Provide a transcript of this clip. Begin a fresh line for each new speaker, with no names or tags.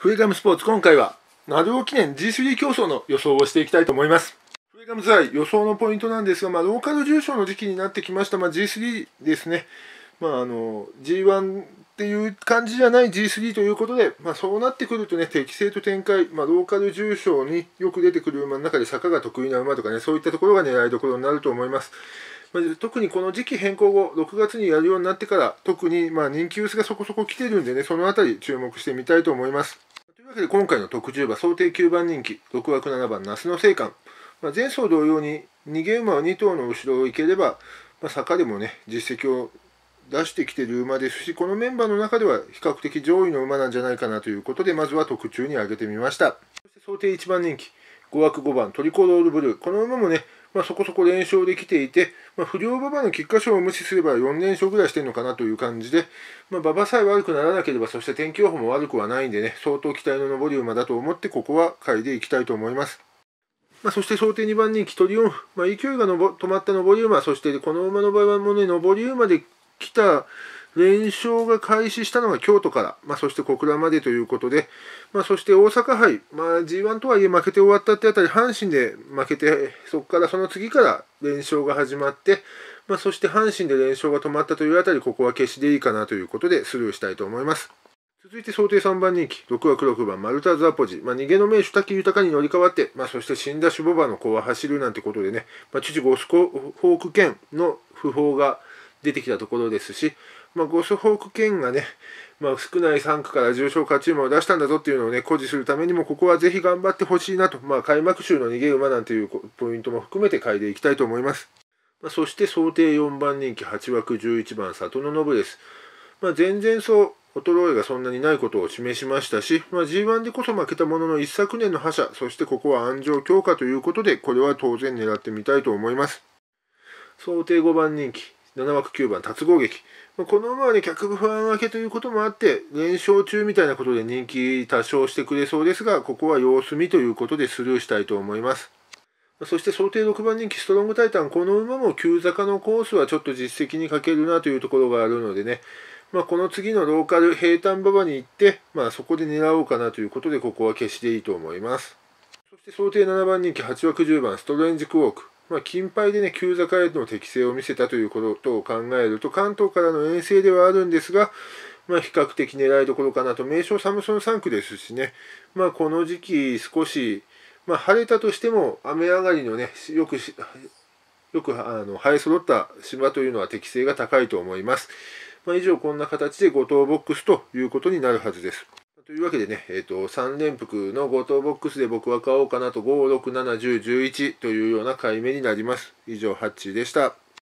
フガムスポーツ今回は、鳴尾記念 G3 競争の予想をしていきたいと思います。フエガムズアイ予想のポイントなんですが、まあ、ローカル重賞の時期になってきました、まあ、G3 ですね。まあ、あの、G1 っていう感じじゃない G3 ということで、まあ、そうなってくるとね、適正と展開、まあ、ローカル重賞によく出てくる馬の中で坂が得意な馬とかね、そういったところが狙いどころになると思います。ま特にこの時期変更後、6月にやるようになってから、特にまあ人気薄がそこそこ来てるんでね、その辺り注目してみたいと思います。わけで今回の特10馬想定9番人気6枠7番那須の生還、まあ、前走同様に逃げ馬は2頭の後ろを行ければ、まあ、坂でもね実績を出してきてる馬ですしこのメンバーの中では比較的上位の馬なんじゃないかなということでまずは特注に挙げてみましたそして想定1番人気5枠5番トリコロールブルーこの馬もねまあ、そこそこ連勝できていて、まあ、不良馬場の菊花賞を無視すれば4連勝ぐらいしてるのかなという感じで、まあ、馬場さえ悪くならなければそして天気予報も悪くはないんでね相当期待の上り馬だと思ってここは買いでいきたいと思います。まあ、そして想定2番人気トリオンフ、まあ、勢いがのぼ止まった上り馬そしてこの馬の場合はもうね上り馬で来た連勝が開始したのが京都から、まあ、そして小倉までということで、まあ、そして大阪杯、まあ、g 1とはいえ負けて終わったってあたり阪神で負けてそこからその次から連勝が始まって、まあ、そして阪神で連勝が止まったというあたりここは決しでいいかなということでスルーしたいと思います。続いて想定3番人気、6枠6番、マルターズ・アポジ、まあ、逃げの名手、滝豊に乗り換わって、まあ、そして死んだシュボバの子は走るなんてことでね、まあ、父、ゴスコフォーク県の訃報が出てきたところですし、まあ、ゴスホーク県がね、まあ、少ない3区から重賞勝ち馬を出したんだぞっていうのをね、誇示するためにも、ここはぜひ頑張ってほしいなと、まあ、開幕週の逃げ馬なんていうポイントも含めて嗅いでいきたいと思います。まあ、そして想定4番人気8枠11番里の信です。まあ、前々う、衰えがそんなにないことを示しましたし、まあ、G1 でこそ負けたものの一昨年の覇者そしてここは安城強化ということでこれは当然狙ってみたいと思います想定5番人気7枠9番、達合劇。まこの馬はね、脚部不安明けということもあって、連勝中みたいなことで人気多少してくれそうですが、ここは様子見ということでスルーしたいと思います。そして想定6番人気ストロングタイタン、この馬も急坂のコースはちょっと実績に欠けるなというところがあるのでね、まあ、この次のローカル平坦馬場に行って、まあ、そこで狙おうかなということで、ここは消しでいいと思います。そして想定7番人気8枠10番ストレンジクォーク。まあ、金杯でね、急坂への適性を見せたということを考えると、関東からの遠征ではあるんですが、まあ、比較的狙いどころかなと、名称サムソン3区ですしね、まあ、この時期少し、まあ、晴れたとしても雨上がりのね、よくよくあの生え揃った芝というのは適性が高いと思います。まあ、以上、こんな形で5等ボックスということになるはずです。というわけでね、えーと、3連複の5等ボックスで僕は買おうかなと567101というような買い目になります以上8でした